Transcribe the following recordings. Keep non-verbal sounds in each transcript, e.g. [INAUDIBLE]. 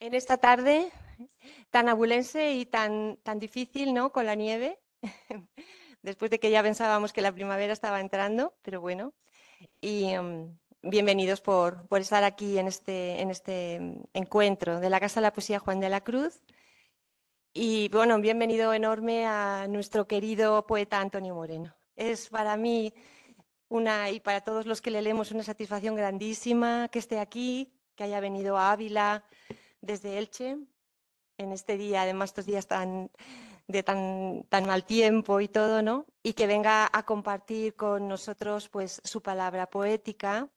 en esta tarde tan abulense y tan, tan difícil, ¿no? Con la nieve, [LAUGHS] después de que ya pensábamos que la primavera estaba entrando, pero bueno. Y em, bienvenidos por, por, estar aquí en este, en este encuentro de la Casa de la Poesía Juan de la Cruz. Y bueno, bienvenido enorme a nuestro querido poeta Antonio Moreno. Es para mí una, y para todos los que le leemos, una satisfacción grandísima que esté aquí, que haya venido a Ávila, desde Elche, en este día, además estos días tan de tan, tan mal tiempo y todo, ¿no? Y que venga a compartir con nosotros pues su palabra poética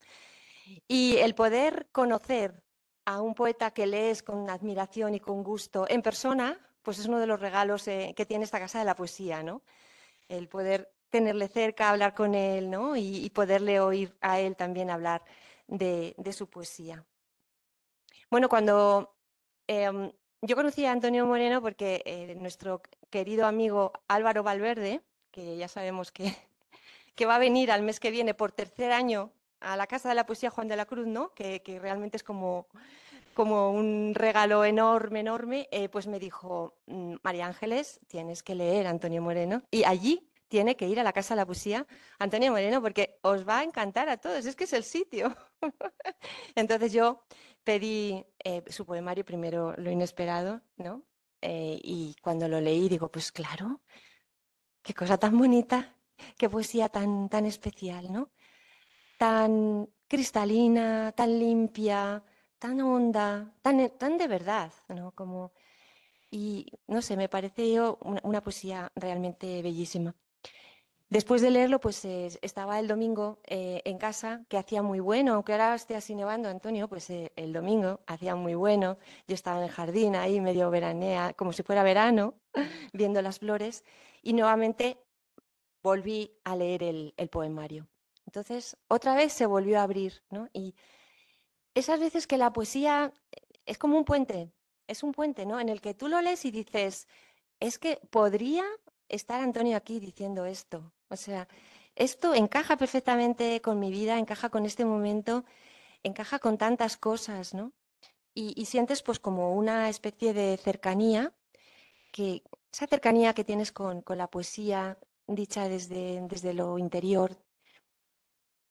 y el poder conocer a un poeta que lees con admiración y con gusto en persona, pues es uno de los regalos eh, que tiene esta casa de la poesía, ¿no? El poder tenerle cerca, hablar con él, Y, poderle oír a él también hablar de, de su poesía. Bueno, cuando Em, yo conocí a Antonio Moreno porque eh, nuestro querido amigo Álvaro Valverde, que ya sabemos [LAUGHS] que, va a venir al mes que viene por tercer año a la Casa de la Poesía Juan de la Cruz, ¿no? que, realmente es como, un regalo enorme, enorme, eh, pues me dijo, mm, María Ángeles, tienes que leer a Antonio Moreno. Y allí tiene que ir a la Casa de la Poesía Antonio Moreno porque os va a encantar a todos, es que es el sitio. [LAUGHS] Entonces yo pedí eh, su poemario primero, Lo Inesperado, ¿no? Eh, y cuando lo leí, digo, pues claro, qué cosa tan bonita, qué poesía tan, tan especial, ¿no? Tan cristalina, tan limpia, tan honda, tan, eh, tan de verdad, ¿no? Como, y no sé, me pareció una poesía realmente bellísima. Después de leerlo, pues eh, estaba el domingo eh, en casa, que hacía muy bueno, aunque ahora esté así nevando, Antonio, pues eh, el domingo hacía muy bueno. Yo estaba en el jardín ahí, medio veranea, como si fuera verano, [LAUGHS] viendo las flores, y nuevamente volví a leer el, el poemario. Entonces, otra vez se volvió a abrir, ¿no? Y esas veces que la poesía es como un puente, es un puente, ¿no? En el que tú lo lees y dices, es que podría estar Antonio aquí diciendo esto, o sea, esto encaja perfectamente con mi vida, encaja con este momento, encaja con tantas cosas, ¿no? Y, sientes pues como una especie de cercanía, que esa cercanía que tienes con, la poesía dicha desde, desde lo interior.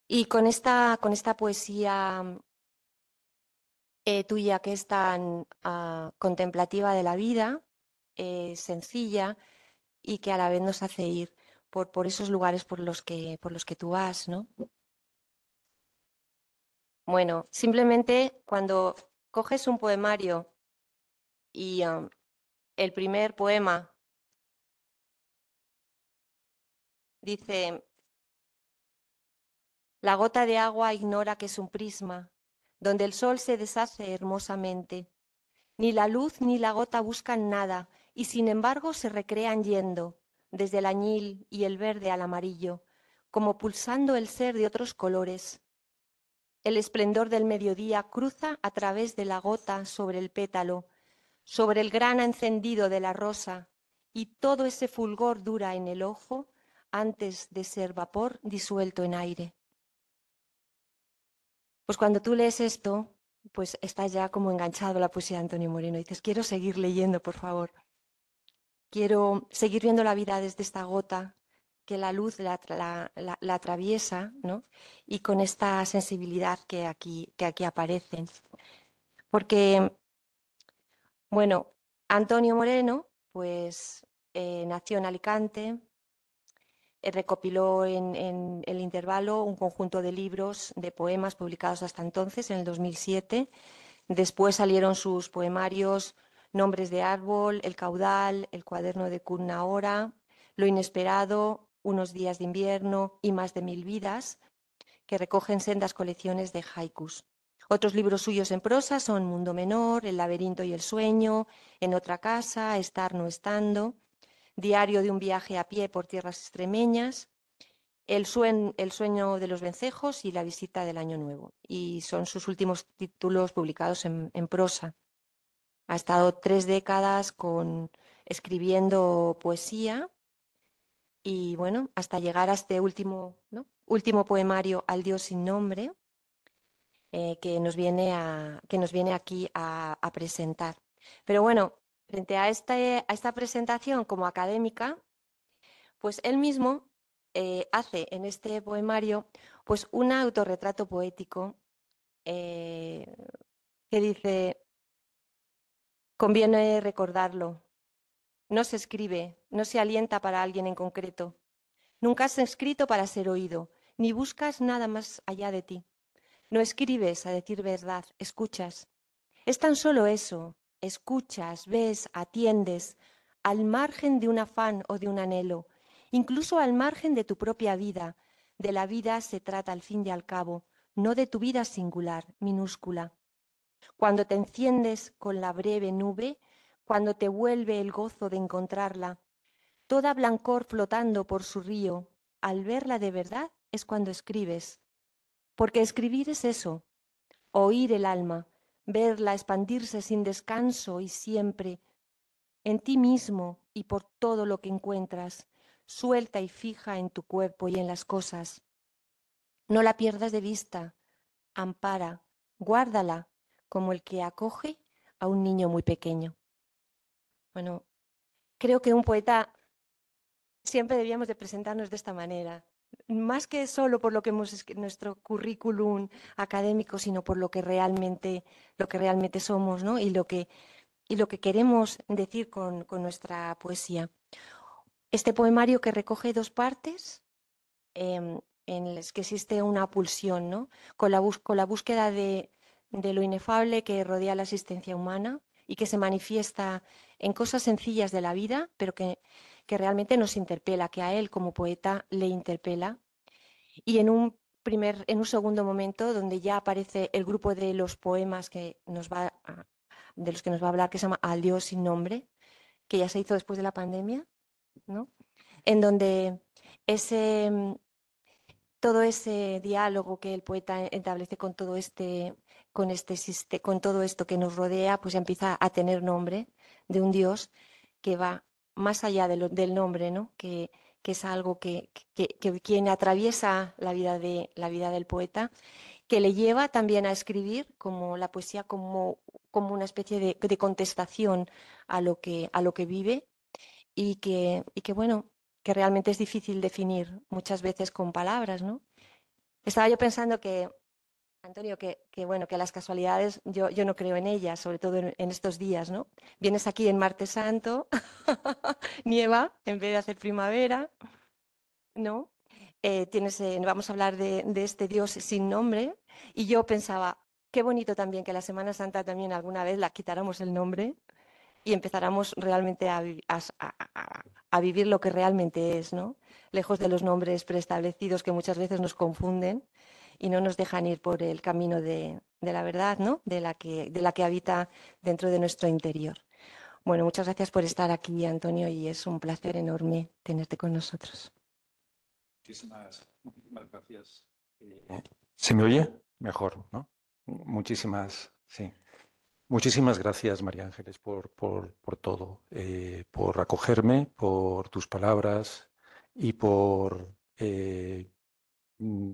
Y con esta, con esta poesía eh, tuya que es tan ah, contemplativa de la vida, eh, sencilla y que a la vez nos hace ir por, por esos lugares por los, que, por los que tú vas, ¿no? Bueno, simplemente cuando coges un poemario y um, el primer poema dice, la gota de agua ignora que es un prisma, donde el sol se deshace hermosamente. Ni la luz ni la gota buscan nada, y sin embargo se recrean yendo, desde el añil y el verde al amarillo, como pulsando el ser de otros colores. El esplendor del mediodía cruza a través de la gota sobre el pétalo, sobre el grana encendido de la rosa, y todo ese fulgor dura en el ojo antes de ser vapor disuelto en aire. Pues cuando tú lees esto, pues estás ya como enganchado la poesía de Antonio Moreno. Y dices, quiero seguir leyendo, por favor. Quiero seguir viendo la vida desde esta gota que la luz la, atraviesa y con esta sensibilidad que aquí, que aquí aparece. Porque, bueno, Antonio Moreno, pues eh, nació en Alicante, eh, recopiló en, el intervalo un conjunto de libros, de poemas publicados hasta entonces, en el 2007. Después salieron sus poemarios nombres de árbol, el caudal, el cuaderno de hora, lo inesperado, unos días de invierno y más de mil vidas, que recogen sendas colecciones de haikus. Otros libros suyos en prosa son Mundo Menor, El laberinto y el sueño, En otra casa, Estar no estando, Diario de un viaje a pie por tierras extremeñas, el, sueño de los vencejos y La visita del año nuevo. Y son sus últimos títulos publicados en prosa. Ha estado tres décadas con, escribiendo poesía y bueno, hasta llegar a este último, ¿no? último poemario Al Dios sin nombre, eh, que, nos viene a, que nos viene aquí a, presentar. Pero bueno, frente a, este, a esta presentación como académica, pues él mismo eh, hace en este poemario pues un autorretrato poético eh, que dice, Conviene recordarlo. No se escribe, no se alienta para alguien en concreto. Nunca has escrito para ser oído, ni buscas nada más allá de ti. No escribes a decir verdad, escuchas. Es tan solo eso, escuchas, ves, atiendes, al margen de un afán o de un anhelo, incluso al margen de tu propia vida. De la vida se trata al fin y al cabo, no de tu vida singular, minúscula cuando te enciendes con la breve nube, cuando te vuelve el gozo de encontrarla, toda blancor flotando por su río, al verla de verdad es cuando escribes. Porque escribir es eso, oír el alma, verla expandirse sin descanso y siempre, en ti mismo y por todo lo que encuentras, suelta y fija en tu cuerpo y en las cosas. No la pierdas de vista, ampara, guárdala, como el que acoge a un niño muy pequeño. Bueno, creo que un poeta siempre debíamos de presentarnos de esta manera, más que solo por lo que hemos nuestro currículum académico, sino por lo que realmente, lo que realmente somos, ¿no? Y lo que, y lo que queremos decir con, nuestra poesía. Este poemario que recoge dos partes, em, en las que existe una pulsión, ¿no? Con la, con la búsqueda de, de lo inefable que rodea la existencia humana y que se manifiesta en cosas sencillas de la vida, pero que, que realmente nos interpela, que a él como poeta le interpela. Y en un primer, en un segundo momento, donde ya aparece el grupo de los poemas que nos va de los que nos va a hablar, que se llama Al Dios sin nombre, que ya se hizo después de la pandemia, En donde ese todo ese diálogo que el poeta establece con todo este con, este, con todo esto que nos rodea, pues empieza a tener nombre de un Dios que va más allá del nombre, ¿no? que, que es algo que, que, quien atraviesa la vida, de, la vida del poeta, que le lleva también a escribir como la poesía como, como una especie de, contestación a lo que, a lo que vive y que, y que, bueno, que realmente es difícil definir muchas veces con palabras, ¿no? Estaba yo pensando que Antonio, que, bueno, que las casualidades yo, no creo en ellas, sobre todo en, estos días, ¿no? Vienes aquí en Martes Santo, [LAUGHS] nieva en vez de hacer primavera, ¿no? Eh, tienes, eh, vamos a hablar de, este Dios sin nombre y yo pensaba, qué bonito también que la Semana Santa también alguna vez la quitáramos el nombre y empezáramos realmente a, a vivir lo que realmente es, ¿no? Lejos de los nombres preestablecidos que muchas veces nos confunden y no nos dejan ir por el camino de, la verdad, ¿no? De la, que, de la que habita dentro de nuestro interior. Bueno, muchas gracias por estar aquí, Antonio, y es un placer enorme tenerte con nosotros. Muchísimas, gracias. Eh, ¿Se me oye? Mejor, ¿no? Muchísimas, sí. Muchísimas gracias, María Ángeles, por, por, todo, eh, por acogerme, por tus palabras y por eh,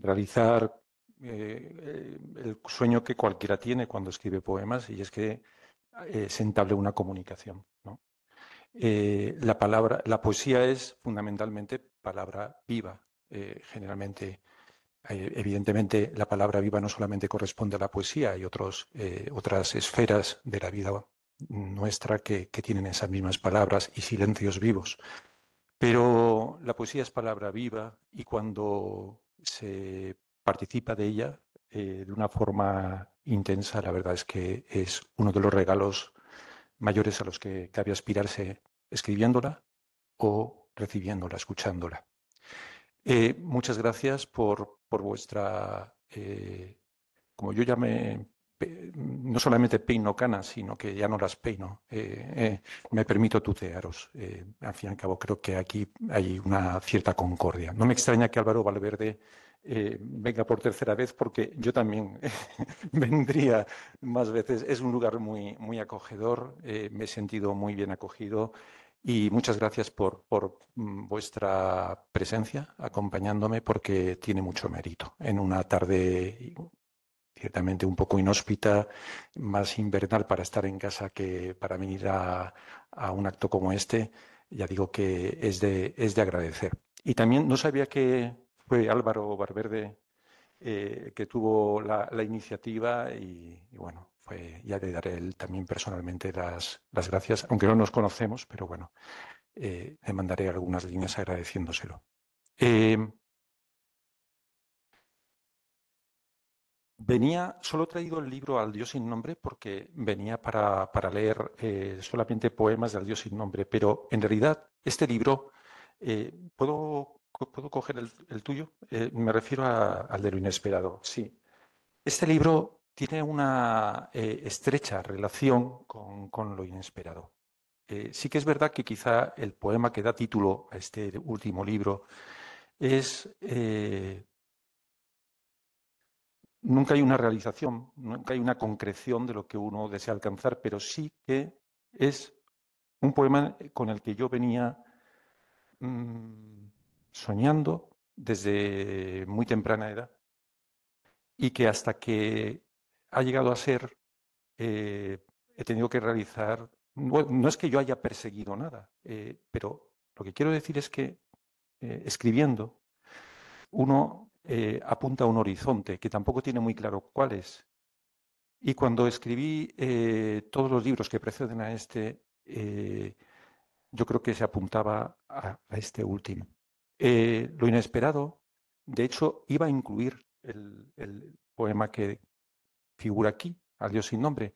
realizar eh, el sueño que cualquiera tiene cuando escribe poemas y es que eh, se entable una comunicación. Eh, la, palabra, la poesía es fundamentalmente palabra viva, generalmente. Evidentemente, la palabra viva no solamente corresponde a la poesía, hay otros, otras esferas de la vida nuestra que, que tienen esas mismas palabras y silencios vivos. Pero la poesía es palabra viva y cuando se participa de ella eh, de una forma intensa, la verdad es que es uno de los regalos mayores a los que cabe aspirarse escribiéndola o recibiéndola, escuchándola. Eh, muchas gracias por, por vuestra, eh, como yo ya me, no solamente peino canas, sino que ya no las peino, me permito tutearos. al fin y al cabo creo que aquí hay una cierta concordia. No me extraña que Álvaro Valverde eh, venga por tercera vez porque yo también [LAUGHS] vendría más veces. Es un lugar muy, muy acogedor, eh, me he sentido muy bien acogido y muchas gracias por, por mm, vuestra presencia acompañándome porque tiene mucho mérito en una tarde ciertamente un poco inhóspita, más invernal para estar en casa que para venir a, a un acto como este. Ya digo que es de, es de agradecer. Y también no sabía que, fue Álvaro Barberde eh, que tuvo la, iniciativa y, bueno, fue, ya le daré él también personalmente las, las, gracias, aunque no nos conocemos, pero bueno, eh, le mandaré algunas líneas agradeciéndoselo. Eh, venía, solo he traído el libro Al Dios sin nombre porque venía para, para leer solamente poemas del Dios sin nombre, pero en realidad este libro puedo ¿Puedo coger el, tuyo? Eh, me refiero al de lo inesperado, sí. Este libro tiene una eh, estrecha relación con, lo inesperado. Eh, sí que es verdad que quizá el poema que da título a este último libro es nunca hay una realización, nunca hay una concreción de lo que uno desea alcanzar, pero sí que es un poema con el que yo venía mm, soñando desde muy temprana edad y que hasta que ha llegado a ser, eh, he tenido que realizar, no, es que yo haya perseguido nada, eh, pero lo que quiero decir es que eh, escribiendo uno apunta a un horizonte que tampoco tiene muy claro cuál es. Y cuando escribí todos los libros que preceden a este, yo creo que se apuntaba a este último. Eh, lo inesperado, de hecho, iba a incluir el, poema que figura aquí, Al Dios sin nombre,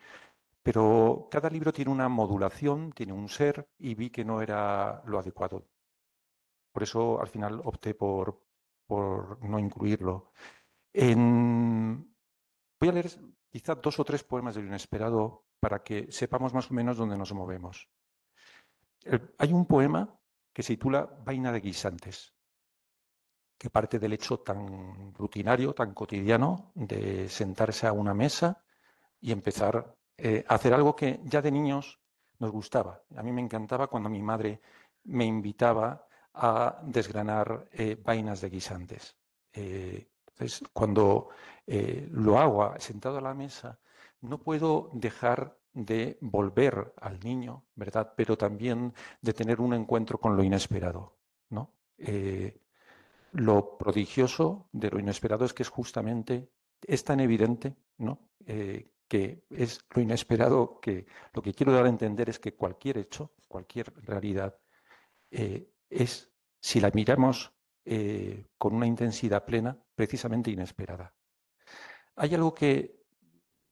pero cada libro tiene una modulación, tiene un ser, y vi que no era lo adecuado. Por eso al final opté por, no incluirlo. Voy a leer quizá dos o tres poemas de Lo inesperado para que sepamos más o menos dónde nos movemos. Hay un poema que se titula Vaina de guisantes, que parte del hecho tan rutinario, tan cotidiano, de sentarse a una mesa y empezar eh, a hacer algo que ya de niños nos gustaba. A mí me encantaba cuando mi madre me invitaba a desgranar eh, vainas de guisantes. Eh, entonces, cuando lo hago sentado a la mesa, no puedo dejar de volver al niño, ¿verdad? Pero también de tener un encuentro con lo inesperado, ¿no? Eh, lo prodigioso de lo inesperado es que es justamente, es tan evidente, ¿no? Eh, que es lo inesperado que lo que quiero dar a entender es que cualquier hecho, cualquier realidad, eh, es, si la miramos con una intensidad plena, precisamente inesperada. Hay algo que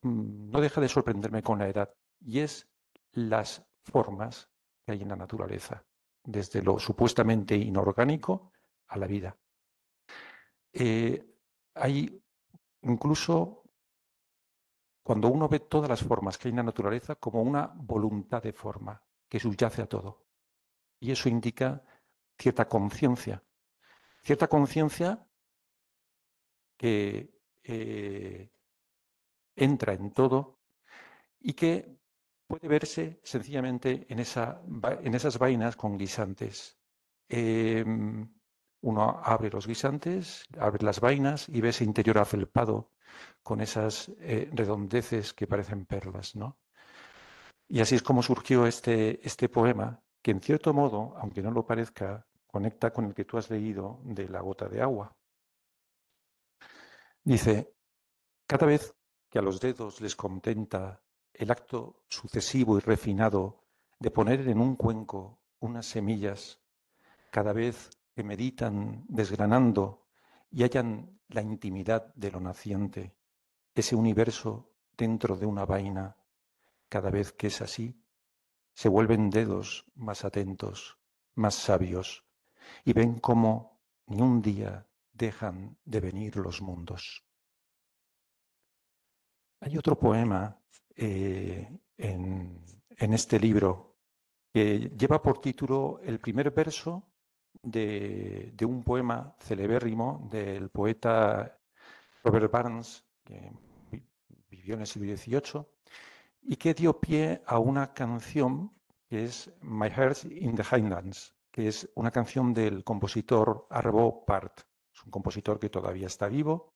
Mm, no deja de sorprenderme con la edad y es las formas que hay en la naturaleza, desde lo supuestamente inorgánico a la vida. Eh, hay incluso cuando uno ve todas las formas que hay en la naturaleza como una voluntad de forma que subyace a todo. Y eso indica cierta conciencia. Cierta conciencia que eh, entra en todo y que puede verse sencillamente en, esas vainas con guisantes. Em, uno abre los guisantes, abre las vainas y ve ese interior afelpado con esas eh, redondeces que parecen perlas. Y así es como surgió este, este poema, que en cierto modo, aunque no lo parezca, conecta con el que tú has leído de la gota de agua. Dice, cada vez que a los dedos les contenta el acto sucesivo y refinado de poner en un cuenco unas semillas cada vez que meditan desgranando y hallan la intimidad de lo naciente, ese universo dentro de una vaina, cada vez que es así, se vuelven dedos más atentos, más sabios, y ven cómo ni un día dejan de venir los mundos. Hay otro poema eh, en, este libro que lleva por título el primer verso de, un poema celebérrimo del poeta Robert Barnes, que vivió en el siglo XVIII, y que dio pie a una canción que es My Heart in the Highlands, que es una canción del compositor Arvo Part. Es un compositor que todavía está vivo.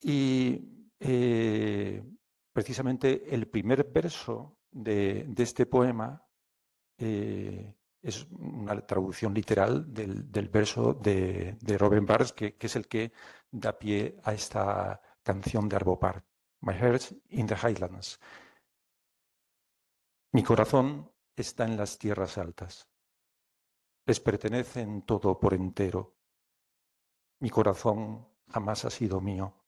Y eh, precisamente el primer verso de, este poema eh, es una traducción literal del, verso de, Robin Barnes, que, es el que da pie a esta canción de Arbopar. My Heart in the Highlands. Mi corazón está en las tierras altas. Les pertenecen todo por entero. Mi corazón jamás ha sido mío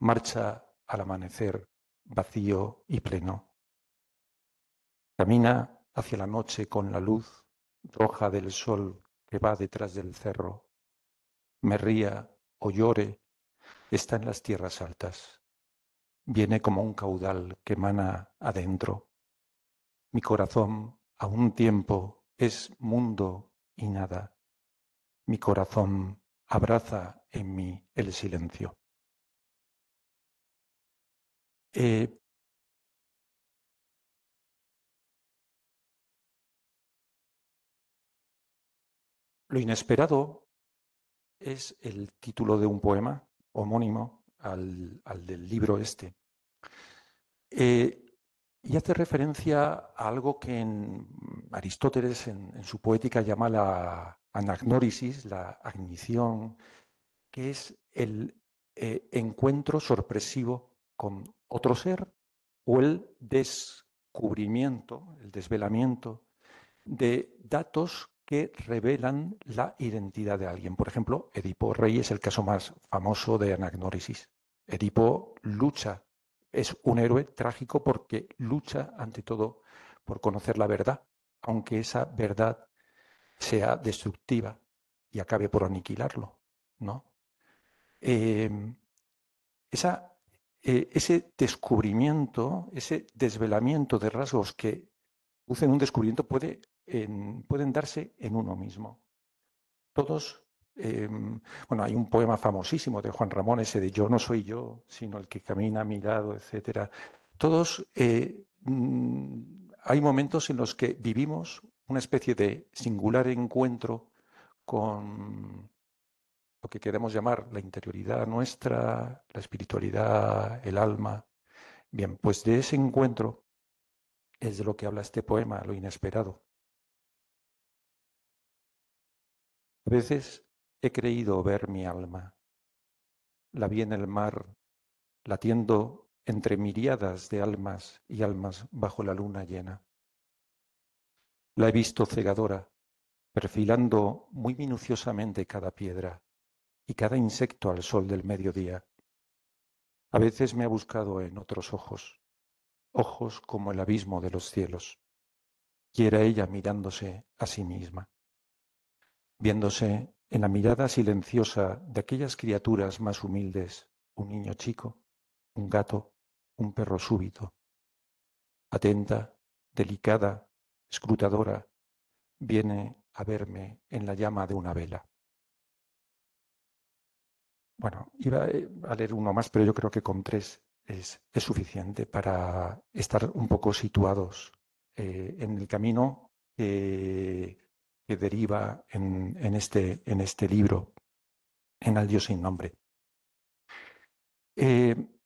marcha al amanecer vacío y pleno. Camina hacia la noche con la luz roja del sol que va detrás del cerro. Me ría o llore, está en las tierras altas. Viene como un caudal que emana adentro. Mi corazón a un tiempo es mundo y nada. Mi corazón abraza en mí el silencio. Eh, lo inesperado es el título de un poema homónimo al, del libro este. Eh, y hace referencia a algo que en Aristóteles en, su poética llama la anagnórisis, la agnición, que es el eh, encuentro sorpresivo con otro ser o el descubrimiento, el desvelamiento de datos que revelan la identidad de alguien. Por ejemplo, Edipo Rey es el caso más famoso de anagnórisis. Edipo lucha, es un héroe trágico porque lucha ante todo por conocer la verdad, aunque esa verdad sea destructiva y acabe por aniquilarlo, ¿no? Em, esa eh, ese descubrimiento, ese desvelamiento de rasgos que producen un descubrimiento puede, pueden darse en uno mismo. Todos, em, bueno, hay un poema famosísimo de Juan Ramón, ese de yo no soy yo, sino el que camina a mi lado, etc. Todos eh, mm, hay momentos en los que vivimos una especie de singular encuentro con, lo que queremos llamar la interioridad nuestra, la espiritualidad, el alma. Bien, pues de ese encuentro es de lo que habla este poema, lo inesperado. A veces he creído ver mi alma. La vi en el mar, latiendo entre miriadas de almas y almas bajo la luna llena. La he visto cegadora, perfilando muy minuciosamente cada piedra y cada insecto al sol del mediodía. A veces me ha buscado en otros ojos, ojos como el abismo de los cielos. Y era ella mirándose a sí misma, viéndose en la mirada silenciosa de aquellas criaturas más humildes, un niño chico, un gato, un perro súbito, atenta, delicada, escrutadora, viene a verme en la llama de una vela. Bueno, iba eh, a leer uno más, pero yo creo que con tres es, es suficiente para estar un poco situados eh, en el camino que, deriva en, este, en este libro, en Al Dios sin nombre. Eh, voy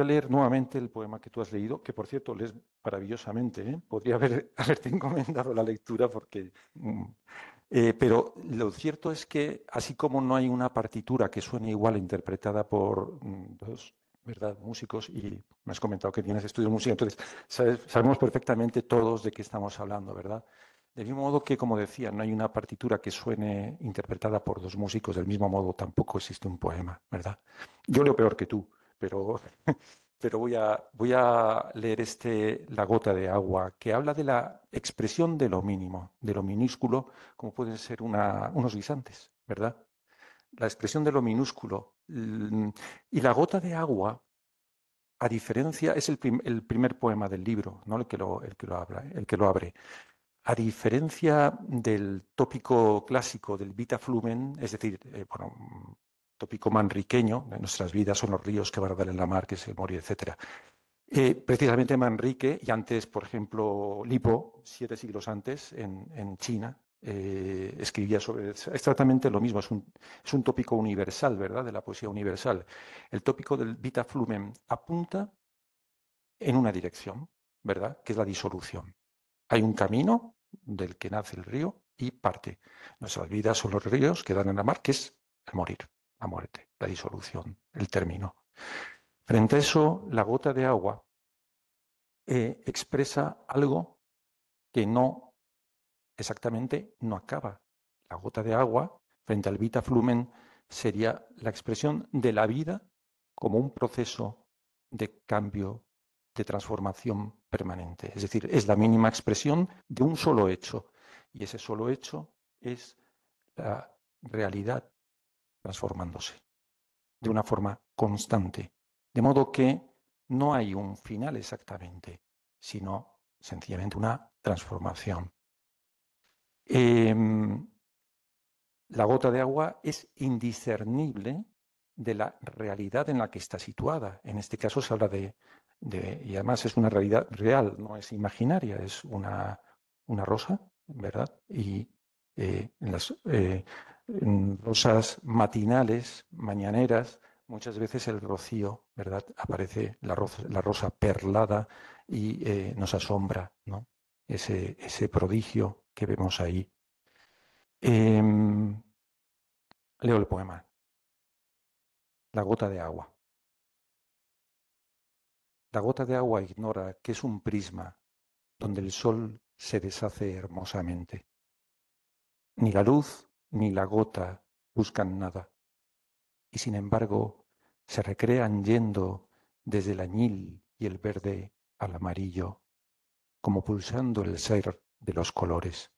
a leer nuevamente el poema que tú has leído, que por cierto lees maravillosamente. Podría haber, [LAUGHS] haberte encomendado la lectura porque mm, eh, pero lo cierto es que, así como no hay una partitura que suene igual interpretada por mm, dos ¿verdad? músicos, y me has comentado que tienes estudios de música, entonces sabemos perfectamente todos de qué estamos hablando, ¿verdad? Del mismo modo que, como decía, no hay una partitura que suene interpretada por dos músicos, del mismo modo tampoco existe un poema, ¿verdad? Yo leo peor que tú, pero [LAUGHS] pero voy a, leer este La gota de agua, que habla de la expresión de lo mínimo, de lo minúsculo, como pueden ser unos guisantes, ¿verdad? La expresión de lo minúsculo. Mm, y la gota de agua, a diferencia, es el, primer poema del libro, ¿no? el, que lo, el que lo abre. A diferencia del tópico clásico del vita flumen, es decir, eh, bueno, tópico manriqueño, de nuestras vidas son los ríos que van dar en la mar, que se morir, etc. Eh, precisamente Manrique, y antes, por ejemplo, Lipo, siete siglos antes, en, China, eh, escribía sobre exactamente lo mismo, es un, es un tópico universal, ¿verdad?, de la poesía universal. El tópico del vita flumen apunta en una dirección, ¿verdad?, que es la disolución. Hay un camino del que nace el río y parte. Nuestras vidas son los ríos que dan en la mar, que es el morir. La muerte, la disolución, el término. Frente a eso, la gota de agua eh, expresa algo que no exactamente no acaba. La gota de agua, frente al vita flumen, sería la expresión de la vida como un proceso de cambio, de transformación permanente. Es decir, es la mínima expresión de un solo hecho. Y ese solo hecho es la realidad transformándose de una forma constante. De modo que no hay un final exactamente, sino sencillamente una transformación. Em, la gota de agua es indiscernible de la realidad en la que está situada. En este caso se habla de, y además es una realidad real, no es imaginaria, es una, una rosa, ¿verdad? Y eh, en las, eh, rosas matinales, mañaneras, muchas veces el rocío, ¿verdad? Aparece la rosa, perlada y eh, nos asombra, ¿no? Ese, ese, prodigio que vemos ahí. Em, leo el poema. La gota de agua. La gota de agua ignora que es un prisma donde el sol se deshace hermosamente. Ni la luz ni la gota buscan nada. Y sin embargo, se recrean yendo desde el añil y el verde al amarillo, como pulsando el ser de los colores.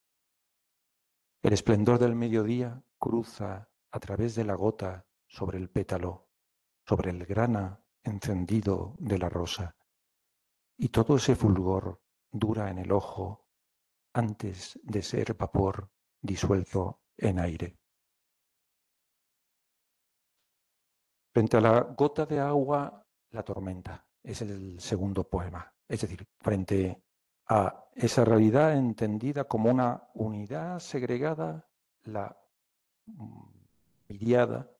El esplendor del mediodía cruza a través de la gota sobre el pétalo, sobre el grana encendido de la rosa, y todo ese fulgor dura en el ojo antes de ser vapor disuelto en aire. Frente a la gota de agua, la tormenta. Es el segundo poema. Es decir, frente a esa realidad entendida como una unidad segregada, la miriada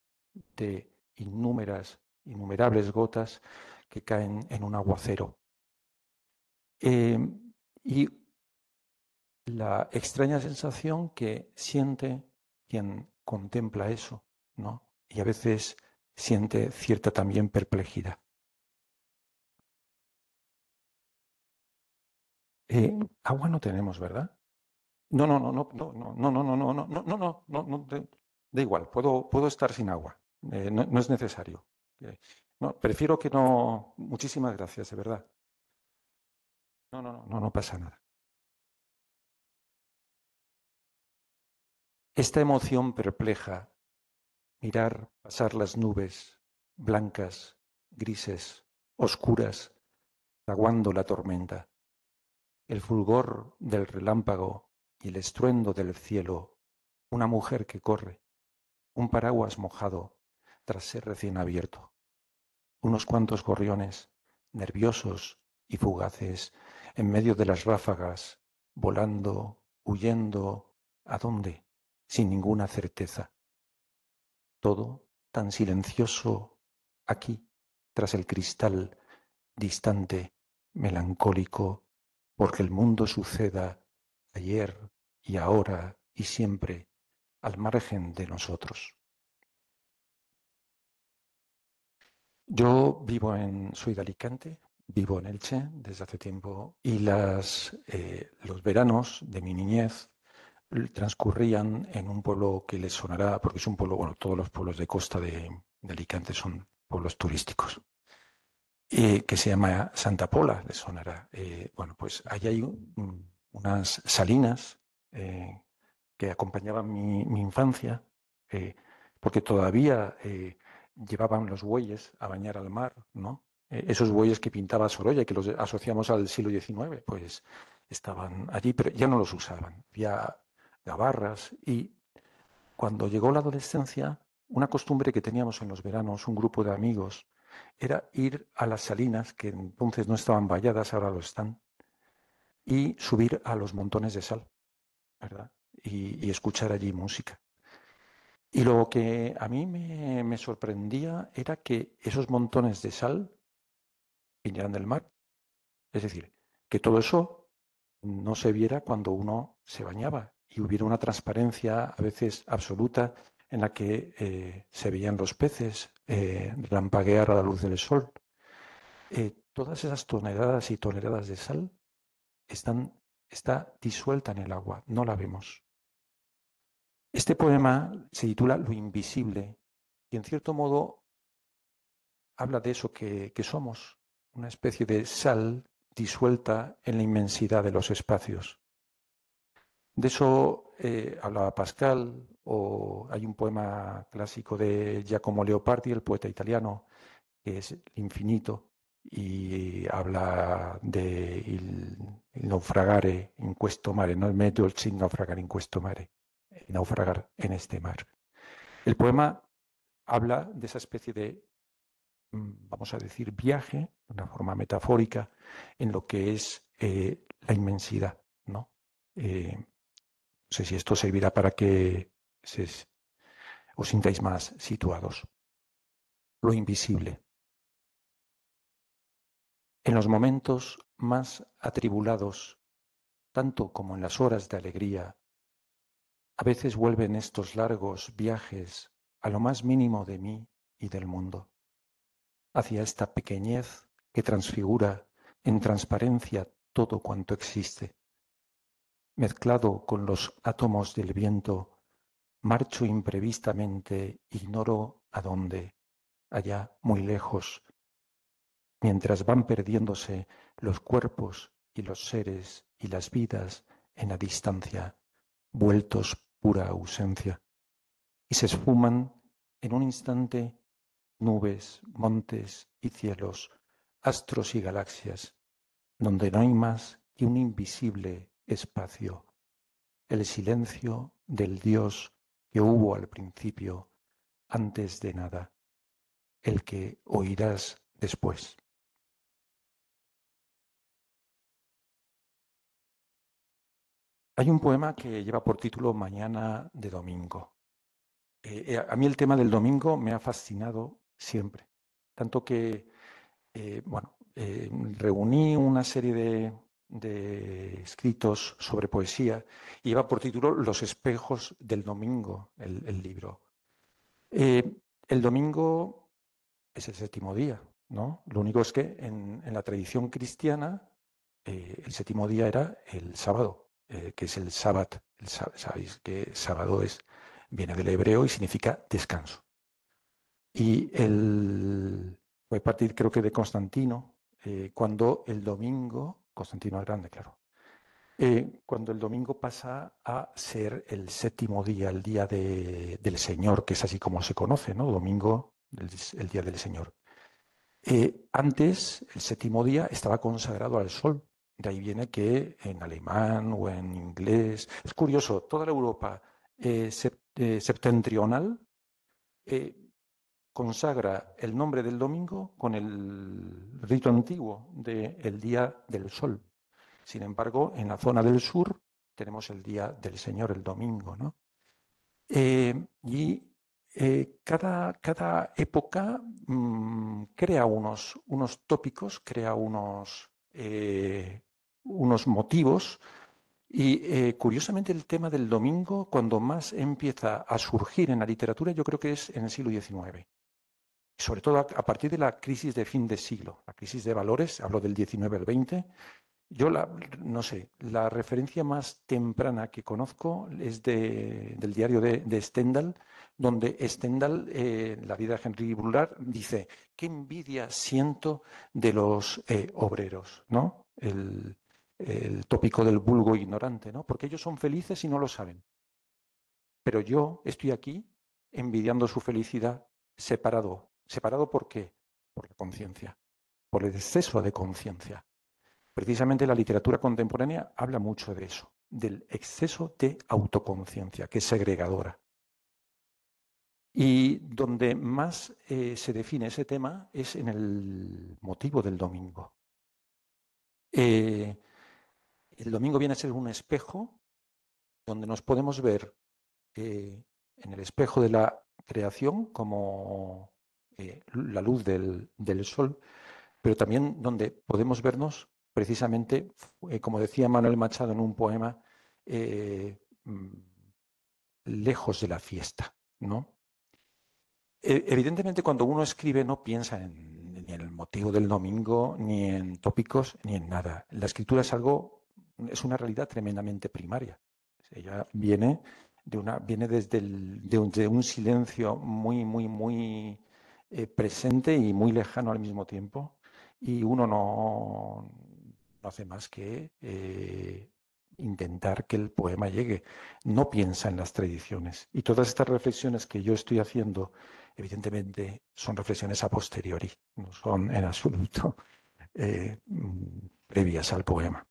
de innúmeras, innumerables gotas que caen en un aguacero. Eh, y la extraña sensación que siente quien contempla eso, ¿no? Y a veces siente cierta también perplejidad. agua no tenemos, ¿verdad? No, no, no, no, no, no, no, no, no, no, no, no, no, no, no, da igual, puedo, puedo estar sin agua, no, no, es necesario. no, prefiero que no. Muchísimas gracias, de verdad. No, no, no, no, no pasa nada. Esta emoción perpleja, mirar pasar las nubes blancas, grises, oscuras, aguando la tormenta, el fulgor del relámpago y el estruendo del cielo, una mujer que corre, un paraguas mojado tras ser recién abierto, unos cuantos gorriones, nerviosos y fugaces, en medio de las ráfagas, volando, huyendo, ¿a dónde? sin ninguna certeza. Todo tan silencioso aquí, tras el cristal, distante, melancólico, porque el mundo suceda ayer y ahora y siempre al margen de nosotros. Yo vivo en, soy de Alicante, vivo en Elche desde hace tiempo y las, eh, los veranos de mi niñez transcurrían en un pueblo que les sonará, porque es un pueblo, bueno, todos los pueblos de costa de, Alicante son pueblos turísticos, eh, que se llama Santa Pola, les sonará. Eh, bueno, pues ahí hay unas salinas eh, que acompañaban mi, infancia, eh, porque todavía llevaban los bueyes a bañar al mar, ¿no? esos bueyes que pintaba Sorolla, que los asociamos al siglo XIX, pues estaban allí, pero ya no los usaban. ya gabarras y cuando llegó la adolescencia, una costumbre que teníamos en los veranos, un grupo de amigos, era ir a las salinas, que entonces no estaban valladas, ahora lo están, y subir a los montones de sal, ¿verdad? Y, escuchar allí música. Y lo que a mí me, me sorprendía era que esos montones de sal vinieran del mar. Es decir, que todo eso no se viera cuando uno se bañaba, y hubiera una transparencia a veces absoluta en la que eh, se veían los peces eh, rampaguear a la luz del sol. Eh, todas esas toneladas y toneladas de sal están, está disuelta en el agua, no la vemos. Este poema se titula Lo invisible y en cierto modo habla de eso que somos, una especie de sal disuelta en la inmensidad de los espacios. De eso eh, hablaba Pascal, o hay un poema clásico de Giacomo Leopardi, el poeta italiano, que es El infinito, y habla de naufragar en naufragare in questo mare, no medio el naufragar in questo mare, naufragar en este mar. El poema habla de esa especie de, mm, vamos a decir, viaje, de una forma metafórica, en lo que es eh, la inmensidad, ¿no? Eh, no sé si esto servirá para que os sintáis más situados. Lo invisible. En los momentos más atribulados, tanto como en las horas de alegría, a veces vuelven estos largos viajes a lo más mínimo de mí y del mundo, hacia esta pequeñez que transfigura en transparencia todo cuanto existe mezclado con los átomos del viento, marcho imprevistamente, ignoro a dónde, allá muy lejos, mientras van perdiéndose los cuerpos y los seres y las vidas en la distancia, vueltos pura ausencia, y se esfuman en un instante nubes, montes y cielos, astros y galaxias, donde no hay más que un invisible espacio, el silencio del Dios que hubo al principio, antes de nada, el que oirás después. Hay un poema que lleva por título Mañana de Domingo. Eh, eh, a mí el tema del domingo me ha fascinado siempre, tanto que, eh, bueno, reuní una serie de, de escritos sobre poesía y lleva por título Los espejos del domingo, el, libro. Eh, el domingo es el séptimo día, ¿no? Lo único es que en, la tradición cristiana eh, el séptimo día era el sábado, eh, que es el sábado. sabéis que sábado es, viene del hebreo y significa descanso. Y el, voy a partir creo que de Constantino, cuando el domingo Constantino el Grande, claro. Eh, cuando el domingo pasa a ser el séptimo día, el día del Señor, que es así como se conoce, ¿no? Domingo, el, día del Señor. Eh, antes, el séptimo día estaba consagrado al sol. De ahí viene que en alemán o en inglés. Es curioso, toda la Europa eh, septentrional consagra el nombre del domingo con el rito antiguo del Día del Sol. Sin embargo, en la zona del sur tenemos el Día del Señor, el domingo. Eh, y eh, cada, época mm, crea unos, unos, tópicos, crea unos, eh, unos motivos. Y curiosamente el tema del domingo, cuando más empieza a surgir en la literatura, yo creo que es en el siglo XIX sobre todo a, partir de la crisis de fin de siglo, la crisis de valores, hablo del 19 al 20, yo la, no sé, la referencia más temprana que conozco es del diario de, Stendhal, donde Stendhal, eh, en la vida de Henry Brulard, dice, qué envidia siento de los eh, obreros, ¿no? El, el tópico del vulgo ignorante, ¿no? Porque ellos son felices y no lo saben. Pero yo estoy aquí envidiando su felicidad separado ¿Separado por qué? Por la conciencia, por el exceso de conciencia. Precisamente la literatura contemporánea habla mucho de eso, del exceso de autoconciencia, que es segregadora. Y donde más eh, se define ese tema es en el motivo del domingo. Eh, el domingo viene a ser un espejo donde nos podemos ver eh, en el espejo de la creación como eh, la luz del, sol, pero también donde podemos vernos precisamente, eh, como decía Manuel Machado en un poema, eh, mm, lejos de la fiesta, ¿no? E, evidentemente, cuando uno escribe no piensa en, ni en el motivo del domingo, ni en tópicos, ni en nada. La escritura es algo, es una realidad tremendamente primaria. Ella viene de una, viene desde un silencio muy, muy, muy eh, presente y muy lejano al mismo tiempo. Y uno no, hace más que eh, intentar que el poema llegue. No piensa en las tradiciones. Y todas estas reflexiones que yo estoy haciendo, evidentemente, son reflexiones a posteriori, no son en absoluto eh, mm, previas al poema.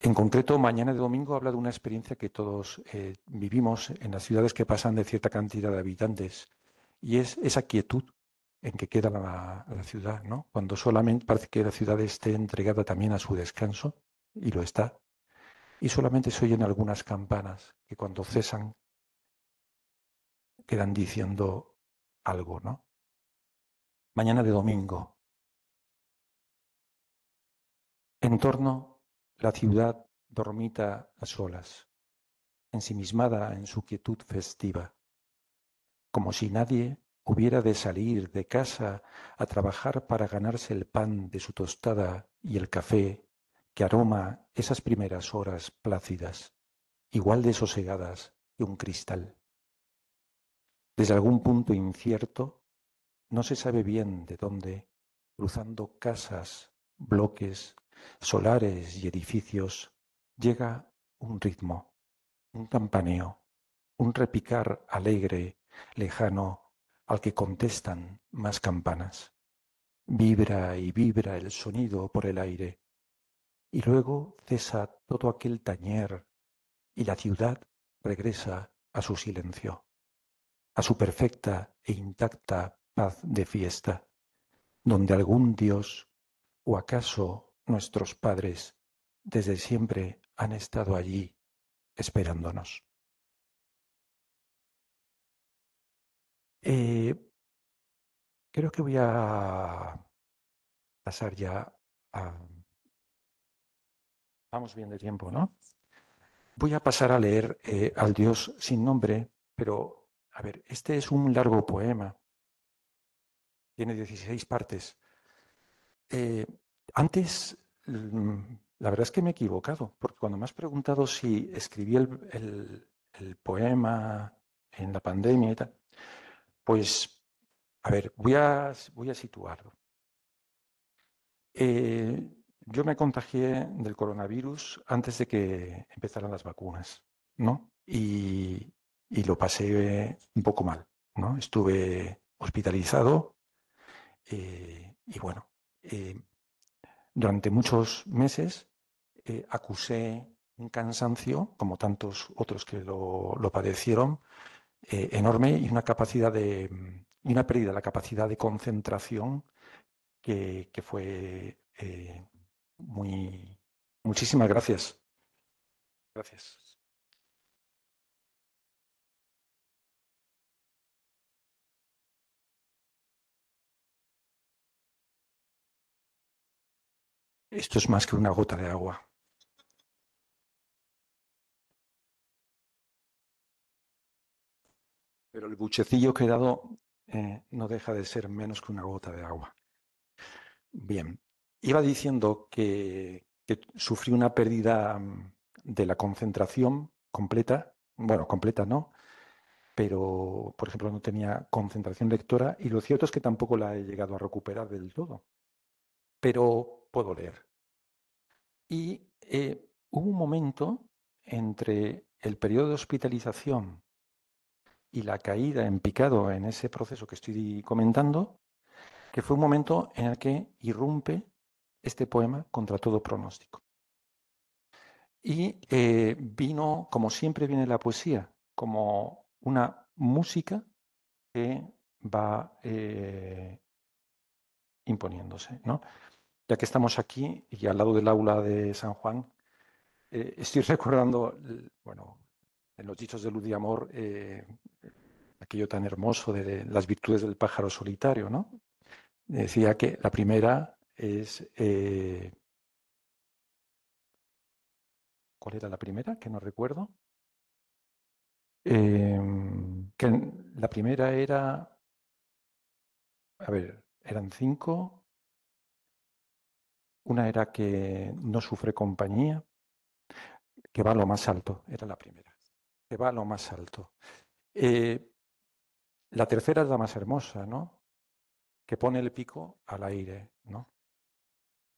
En concreto, mañana de domingo habla de una experiencia que todos vivimos en las ciudades que pasan de cierta cantidad de habitantes y es esa quietud en que queda la, ciudad, ¿no? Cuando solamente parece que la ciudad esté entregada también a su descanso, y lo está, y solamente se oyen algunas campanas que cuando cesan quedan diciendo algo, ¿no? Mañana de domingo. En torno la ciudad dormita a solas, ensimismada en su quietud festiva como si nadie hubiera de salir de casa a trabajar para ganarse el pan de su tostada y el café que aroma esas primeras horas plácidas, igual de sosegadas que un cristal. Desde algún punto incierto, no se sabe bien de dónde, cruzando casas, bloques, solares y edificios, llega un ritmo, un campaneo, un repicar alegre lejano al que contestan más campanas. Vibra y vibra el sonido por el aire, y luego cesa todo aquel tañer, y la ciudad regresa a su silencio, a su perfecta e intacta paz de fiesta, donde algún dios, o acaso nuestros padres, desde siempre han estado allí esperándonos. Eh, creo que voy a pasar ya a... Vamos bien de tiempo, ¿no? Voy a pasar a leer eh, al Dios sin nombre, pero, a ver, este es un largo poema. Tiene 16 partes. Eh, antes, mm, la verdad es que me he equivocado, porque cuando me has preguntado si escribí el, el poema en la pandemia y tal, pues, a ver, voy a, voy a situarlo. Eh, yo me contagié del coronavirus antes de que empezaran las vacunas, ¿no? Y, lo pasé un poco mal, ¿no? Estuve hospitalizado eh, y bueno, eh, durante muchos meses acusé un cansancio, como tantos otros que lo, lo padecieron, eh, enorme y una y una pérdida de la capacidad de concentración que, fue eh, muy muchísimas gracias. Gracias. Esto es más que una gota de agua. Pero el buchecillo quedado eh, no deja de ser menos que una gota de agua. Bien, iba diciendo que, sufrí una pérdida mm, de la concentración completa, bueno, completa no, pero por ejemplo no tenía concentración lectora y lo cierto es que tampoco la he llegado a recuperar del todo, pero puedo leer. Y eh, hubo un momento entre el periodo de hospitalización y la caída en picado en ese proceso que estoy comentando, que fue un momento en el que irrumpe este poema contra todo pronóstico. Y eh, vino, como siempre viene la poesía, como una música que va eh, imponiéndose. ¿no? Ya que estamos aquí y al lado del aula de San Juan, eh, estoy [LAUGHS] recordando, bueno, en los dichos de luz y amor, eh, aquello tan hermoso de, las virtudes del pájaro solitario, ¿no? Decía que la primera es... Eh, ¿Cuál era la primera? Que no recuerdo. Em, que la primera era... A ver, eran cinco. Una era que no sufre compañía, que va a lo más alto, era la primera que va a lo más alto. Eh, la tercera es la más hermosa, ¿no? Que pone el pico al aire, ¿no?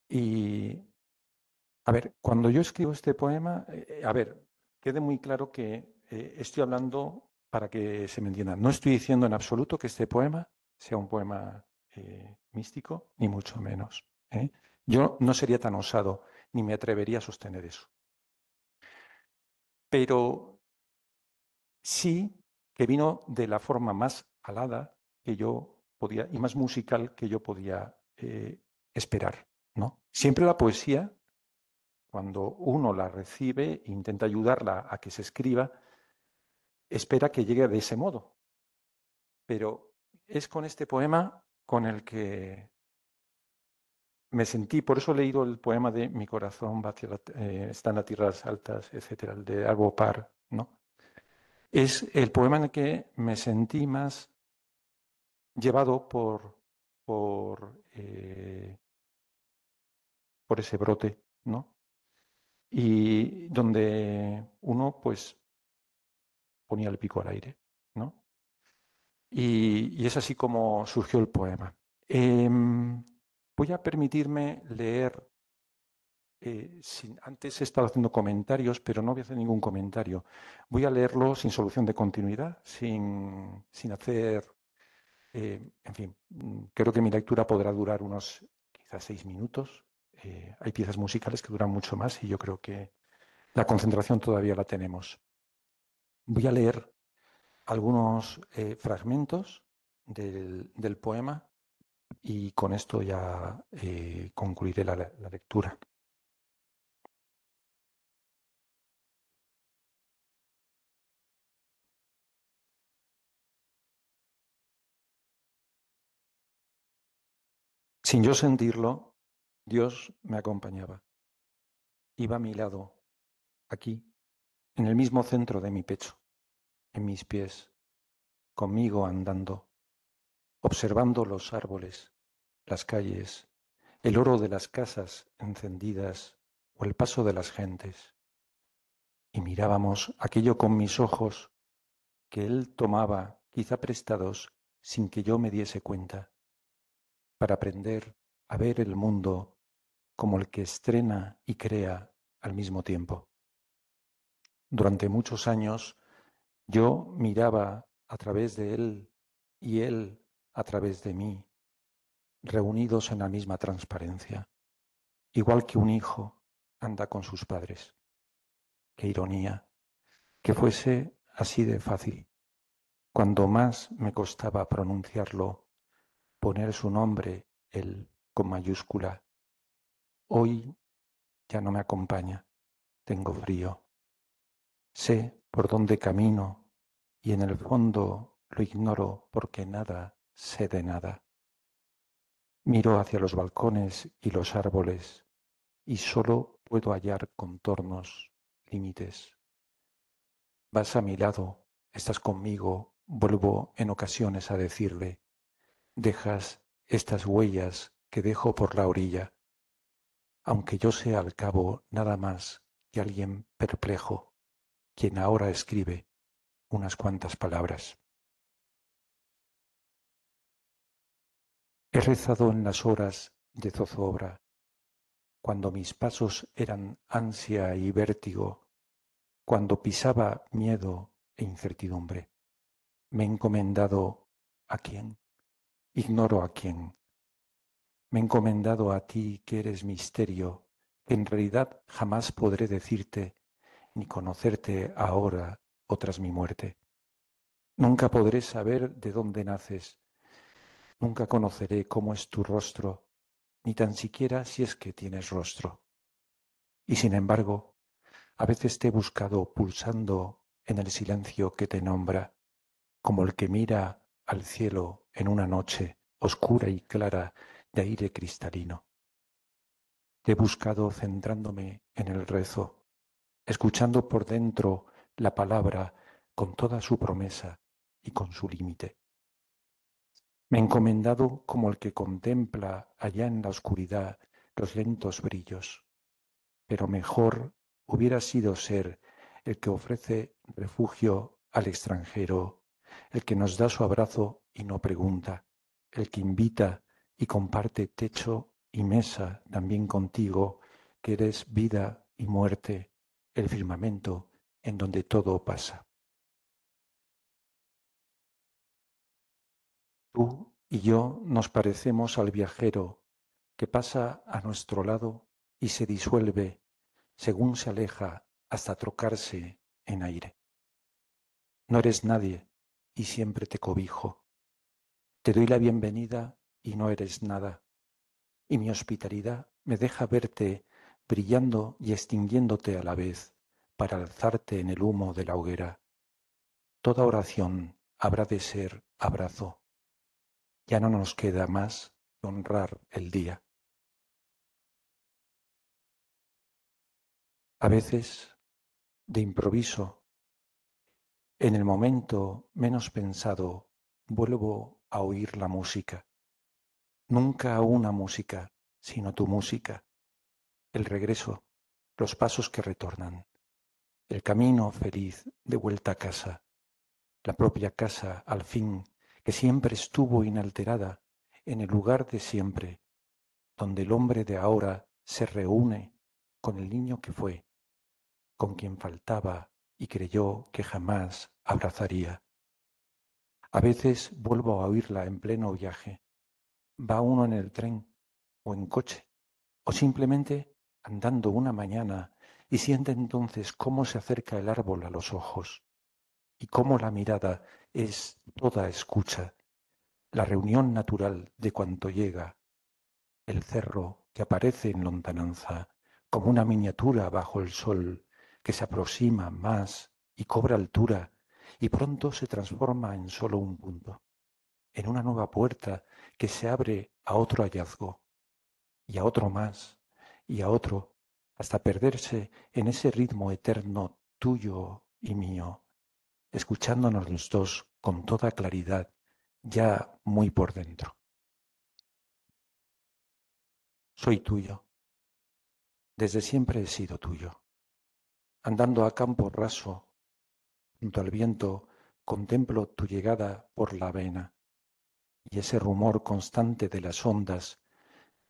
Y, a ver, cuando yo escribo este poema, eh, eh, a ver, quede muy claro que estoy hablando para que se me entienda. No estoy diciendo en absoluto que este poema sea un poema místico, ni mucho menos. Yo no sería tan osado, ni me atrevería a sostener eso. Pero sí que vino de la forma más alada que yo podía y más musical que yo podía eh, esperar. ¿no? Siempre la poesía, cuando uno la recibe, intenta ayudarla a que se escriba, espera que llegue de ese modo. Pero es con este poema con el que me sentí, por eso he leído el poema de Mi corazón va hacia eh, está en tierras altas, etcétera, de Albo Par, ¿no? Es el poema en el que me sentí más llevado por, eh, por, ese brote, ¿no? Y donde uno, pues, ponía el pico al aire, ¿no? Y, es así como surgió el poema. Em, voy a permitirme leer eh, antes he estado haciendo comentarios, pero no voy a hacer ningún comentario. Voy a leerlo sin solución de continuidad, sin, hacer... Eh, en fin, mm, creo que mi lectura podrá durar unos quizás seis minutos. Eh, hay piezas musicales que duran mucho más y yo creo que la concentración todavía la tenemos. Voy a leer algunos fragmentos del, poema y con esto ya concluiré la lectura. Sin yo sentirlo, Dios me acompañaba. Iba a mi lado, aquí, en el mismo centro de mi pecho, en mis pies, conmigo andando, observando los árboles, las calles, el oro de las casas encendidas o el paso de las gentes. Y mirábamos aquello con mis ojos que él tomaba, quizá prestados, sin que yo me diese cuenta para aprender a ver el mundo como el que estrena y crea al mismo tiempo. Durante muchos años yo miraba a través de él y él a través de mí, reunidos en la misma transparencia, igual que un hijo anda con sus padres. Qué ironía, que fuese así de fácil, cuando más me costaba pronunciarlo poner su nombre, el con mayúscula. Hoy ya no me acompaña, tengo frío. Sé por dónde camino y en el fondo lo ignoro porque nada sé de nada. Miro hacia los balcones y los árboles y solo puedo hallar contornos, límites. Vas a mi lado, estás conmigo, vuelvo en ocasiones a decirle, dejas estas huellas que dejo por la orilla, aunque yo sea al cabo nada más que alguien perplejo, quien ahora escribe unas cuantas palabras. He rezado en las horas de zozobra, cuando mis pasos eran ansia y vértigo, cuando pisaba miedo e incertidumbre. Me he encomendado a quien ignoro a quién. Me he encomendado a ti que eres misterio, en realidad jamás podré decirte ni conocerte ahora o tras mi muerte. Nunca podré saber de dónde naces, nunca conoceré cómo es tu rostro, ni tan siquiera si es que tienes rostro. Y sin embargo, a veces te he buscado pulsando en el silencio que te nombra, como el que mira al cielo en una noche oscura y clara de aire cristalino. he buscado centrándome en el rezo, escuchando por dentro la palabra con toda su promesa y con su límite. Me he encomendado como el que contempla allá en la oscuridad los lentos brillos, pero mejor hubiera sido ser el que ofrece refugio al extranjero, el que nos da su abrazo y no pregunta, el que invita y comparte techo y mesa también contigo, que eres vida y muerte, el firmamento en donde todo pasa. Tú y yo nos parecemos al viajero que pasa a nuestro lado y se disuelve según se aleja hasta trocarse en aire. No eres nadie y siempre te cobijo te doy la bienvenida y no eres nada. Y mi hospitalidad me deja verte brillando y extinguiéndote a la vez para alzarte en el humo de la hoguera. Toda oración habrá de ser abrazo. Ya no nos queda más que honrar el día. A veces, de improviso, en el momento menos pensado, vuelvo a oír la música. Nunca una música, sino tu música. El regreso, los pasos que retornan. El camino feliz de vuelta a casa. La propia casa, al fin, que siempre estuvo inalterada en el lugar de siempre, donde el hombre de ahora se reúne con el niño que fue, con quien faltaba y creyó que jamás abrazaría. A veces vuelvo a oírla en pleno viaje. Va uno en el tren o en coche o simplemente andando una mañana y siente entonces cómo se acerca el árbol a los ojos y cómo la mirada es toda escucha, la reunión natural de cuanto llega, el cerro que aparece en lontananza como una miniatura bajo el sol que se aproxima más y cobra altura y pronto se transforma en solo un punto, en una nueva puerta que se abre a otro hallazgo, y a otro más, y a otro, hasta perderse en ese ritmo eterno tuyo y mío, escuchándonos los dos con toda claridad, ya muy por dentro. Soy tuyo. Desde siempre he sido tuyo. Andando a campo raso junto al viento, contemplo tu llegada por la avena, y ese rumor constante de las ondas,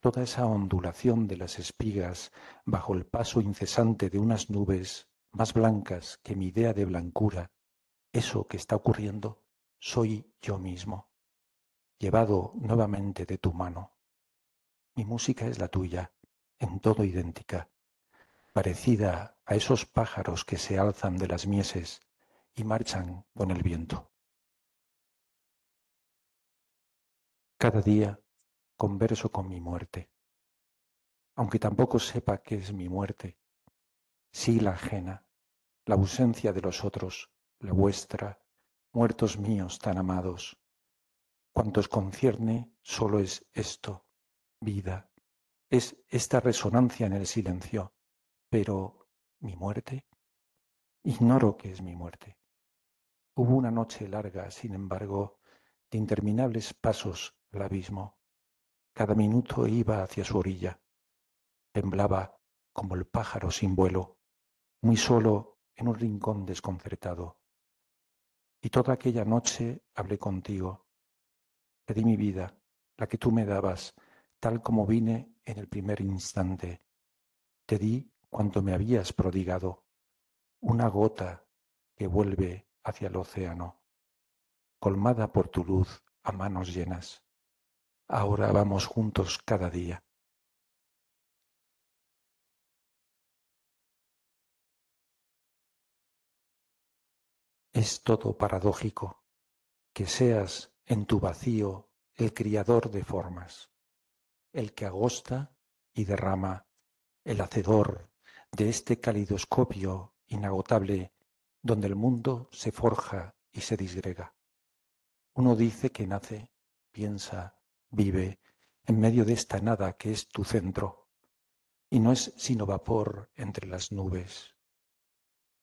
toda esa ondulación de las espigas bajo el paso incesante de unas nubes más blancas que mi idea de blancura, eso que está ocurriendo soy yo mismo, llevado nuevamente de tu mano. Mi música es la tuya, en todo idéntica, parecida a esos pájaros que se alzan de las mieses, y marchan con el viento. Cada día converso con mi muerte, aunque tampoco sepa qué es mi muerte, sí la ajena, la ausencia de los otros, la vuestra, muertos míos tan amados. Cuantos concierne solo es esto, vida, es esta resonancia en el silencio, pero mi muerte, ignoro que es mi muerte. Hubo una noche larga, sin embargo, de interminables pasos al abismo. Cada minuto iba hacia su orilla. Temblaba como el pájaro sin vuelo, muy solo en un rincón desconcertado. Y toda aquella noche hablé contigo. Te di mi vida, la que tú me dabas, tal como vine en el primer instante. Te di cuanto me habías prodigado, una gota que vuelve hacia el océano, colmada por tu luz a manos llenas. Ahora vamos juntos cada día. Es todo paradójico que seas en tu vacío el criador de formas, el que agosta y derrama, el hacedor de este calidoscopio inagotable donde el mundo se forja y se disgrega. Uno dice que nace, piensa, vive en medio de esta nada que es tu centro, y no es sino vapor entre las nubes.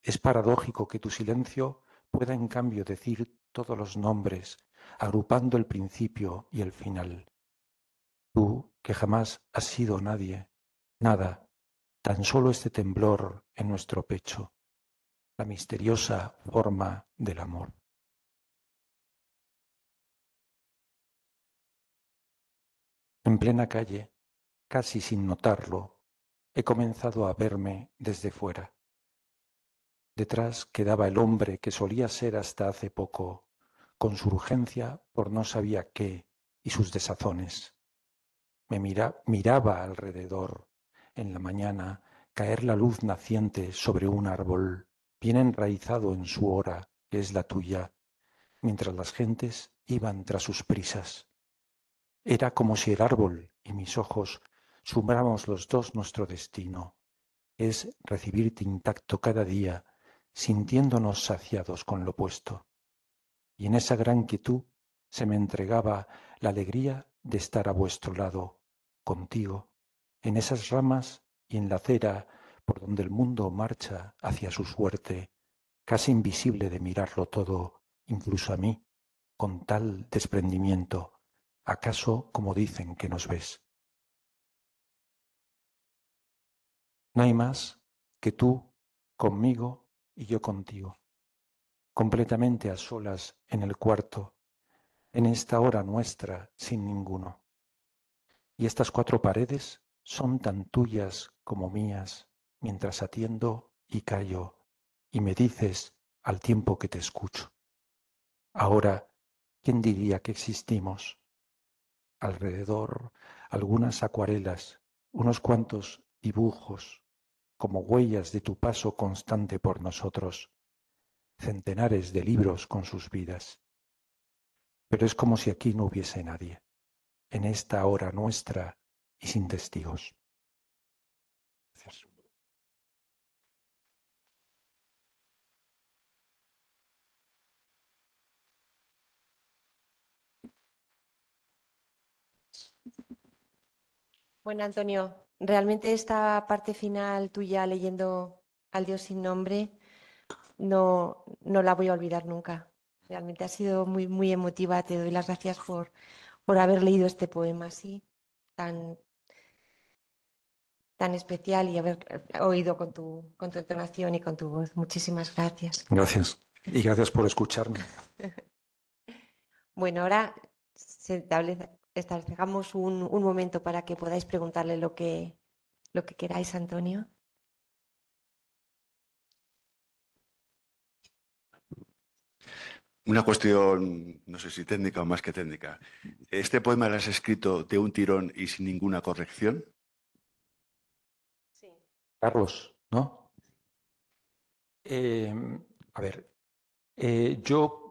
Es paradójico que tu silencio pueda en cambio decir todos los nombres, agrupando el principio y el final. Tú, que jamás has sido nadie, nada, tan solo este temblor en nuestro pecho la misteriosa forma del amor. En plena calle, casi sin notarlo, he comenzado a verme desde fuera. Detrás quedaba el hombre que solía ser hasta hace poco, con su urgencia por no sabía qué y sus desazones. Me miraba alrededor, en la mañana, caer la luz naciente sobre un árbol bien enraizado en su hora, que es la tuya, mientras las gentes iban tras sus prisas. Era como si el árbol y mis ojos sumáramos los dos nuestro destino, es recibirte intacto cada día, sintiéndonos saciados con lo puesto. Y en esa gran quietud se me entregaba la alegría de estar a vuestro lado, contigo, en esas ramas y en la cera por donde el mundo marcha hacia su suerte, casi invisible de mirarlo todo, incluso a mí, con tal desprendimiento, acaso como dicen que nos ves. No hay más que tú conmigo y yo contigo, completamente a solas en el cuarto, en esta hora nuestra sin ninguno. Y estas cuatro paredes son tan tuyas como mías mientras atiendo y callo, y me dices al tiempo que te escucho. Ahora, ¿quién diría que existimos? Alrededor, algunas acuarelas, unos cuantos dibujos, como huellas de tu paso constante por nosotros, centenares de libros con sus vidas. Pero es como si aquí no hubiese nadie, en esta hora nuestra y sin testigos. Bueno, Antonio, realmente esta parte final tuya leyendo Al Dios sin nombre no, no la voy a olvidar nunca. Realmente ha sido muy, muy emotiva. Te doy las gracias por, por haber leído este poema así, tan, tan especial y haber oído con tu, con tu entonación y con tu voz. Muchísimas gracias. Gracias. Y gracias por escucharme. [LAUGHS] bueno, ahora se establece Dejamos un, momento para que podáis preguntarle lo que, lo que queráis, Antonio. Una cuestión, no sé si técnica o más que técnica. ¿Este poema lo has escrito de un tirón y sin ninguna corrección? Sí. Carlos, ¿no? Eh, a ver, eh, yo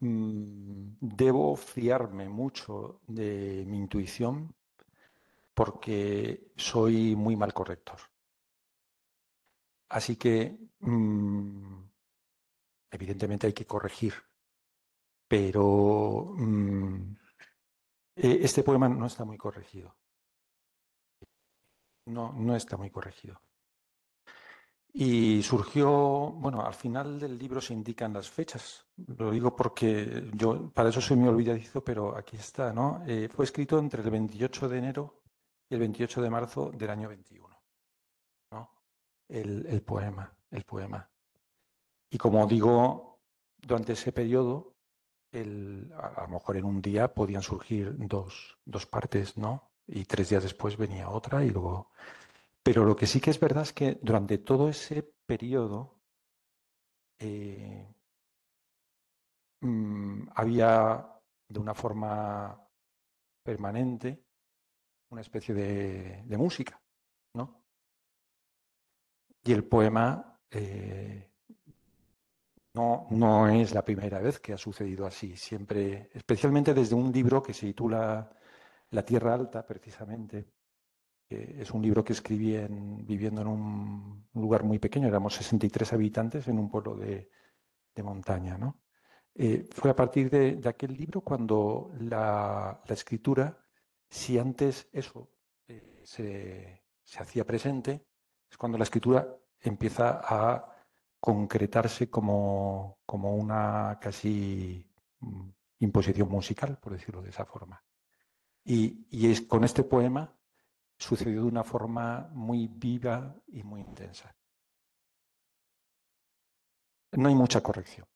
Mm, debo fiarme mucho de mi intuición porque soy muy mal corrector. Así que, mm, evidentemente hay que corregir, pero mm, e-, este poema no está muy corregido. No, no está muy corregido. Y surgió, bueno, al final del libro se indican las fechas. Lo digo porque yo, para eso soy muy olvidadizo, pero aquí está, ¿no? Eh, fue escrito entre el 28 de enero y el 28 de marzo del año 21, ¿no? El, el poema, el poema. Y como digo, durante ese periodo, el, a, lo mejor en un día podían surgir dos, dos partes, ¿no? Y tres días después venía otra y luego pero lo que sí que es verdad es que durante todo ese periodo eh, mm, había de una forma permanente una especie de, música, ¿no? Y el poema eh, no, no es la primera vez que ha sucedido así, siempre, especialmente desde un libro que se titula La Tierra Alta, precisamente, es un libro que escribí viviendo en un lugar muy pequeño, éramos 63 habitantes en un pueblo de, montaña. ¿no? Eh, fue a partir de, aquel libro cuando la, escritura, si antes eso eh, se, hacía presente, es cuando la escritura empieza a concretarse como, una casi mm, imposición musical, por decirlo de esa forma. y es con este poema sucedió de una forma muy viva y muy intensa. No hay mucha corrección.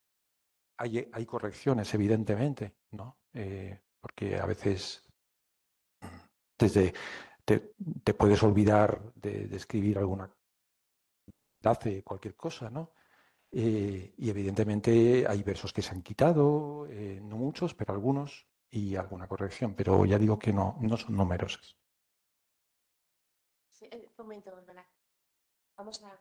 Hay, correcciones, evidentemente, ¿no? Eh, porque a veces mm, desde te, puedes olvidar de, escribir alguna hace cualquier cosa, ¿no? Eh, y evidentemente hay versos que se han quitado, eh, no muchos, pero algunos, y alguna corrección, pero ya digo que no, no son numerosas. Eh, un momento, Vamos a...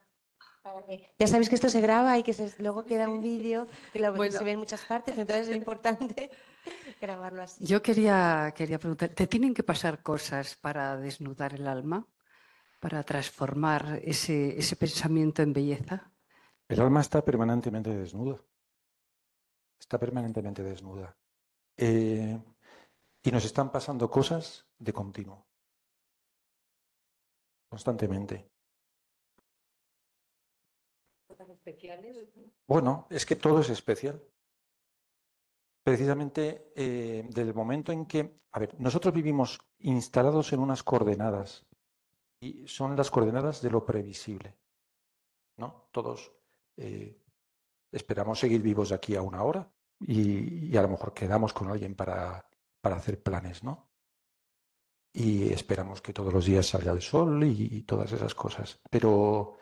Ya sabéis que esto se graba y que luego queda un vídeo que se ve en muchas partes, entonces es importante [LAUGHS] grabarlo así. Yo quería, quería preguntar, ¿te tienen que pasar cosas para desnudar el alma? ¿Para transformar ese, pensamiento en belleza? El alma está permanentemente desnuda. Está permanentemente desnuda. Eh, y nos están pasando cosas de continuo constantemente. Bueno, es que todo es especial. Precisamente eh, del momento en que, a ver, nosotros vivimos instalados en unas coordenadas y son las coordenadas de lo previsible. ¿No? Todos eh, esperamos seguir vivos de aquí a una hora y, a lo mejor quedamos con alguien para, para hacer planes, ¿no? y esperamos que todos los días salga el sol y, todas esas cosas. Pero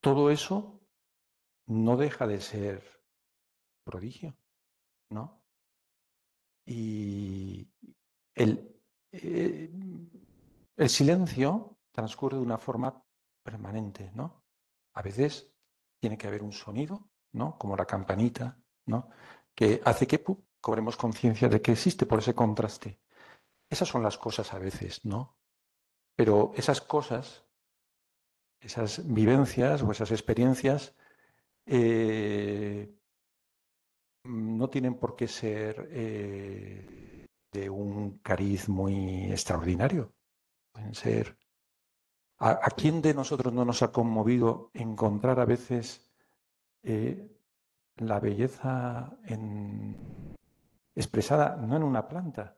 todo eso no deja de ser prodigio, ¿no? Y el, eh, el silencio transcurre de una forma permanente, ¿no? A veces tiene que haber un sonido, ¿no? Como la campanita, ¿no? Que hace que cobremos conciencia de que existe por ese contraste. Esas son las cosas a veces, ¿no? Pero esas cosas, esas vivencias o esas experiencias, eh, no tienen por qué ser eh, de un cariz muy extraordinario. Pueden ser. ¿A, quién de nosotros no nos ha conmovido encontrar a veces eh, la belleza en, expresada no en una planta,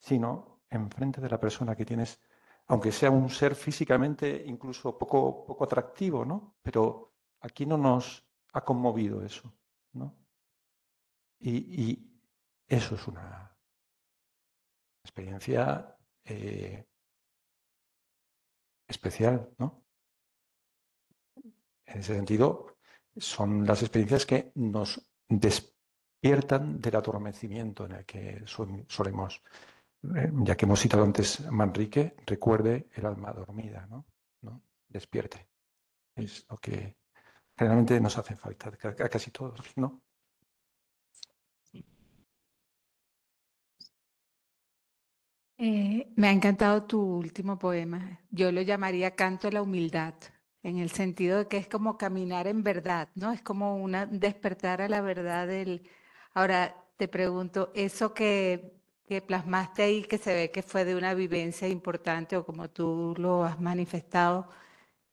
sino enfrente de la persona que tienes, aunque sea un ser físicamente incluso poco, poco atractivo, ¿no? Pero aquí no nos ha conmovido eso, ¿no? Y, eso es una experiencia eh, especial, ¿no? En ese sentido, son las experiencias que nos despiertan del adormecimiento en el que solemos eh, ya que hemos citado antes Manrique, recuerde el alma dormida, ¿no? Despierte. Es lo que realmente nos hace falta a casi todos, ¿no? Eh, me ha encantado tu último poema. Yo lo llamaría Canto a la Humildad, en el sentido de que es como caminar en verdad, ¿no? Es como una despertar a la verdad del... Ahora te pregunto, eso que que plasmaste ahí, que se ve que fue de una vivencia importante o como tú lo has manifestado,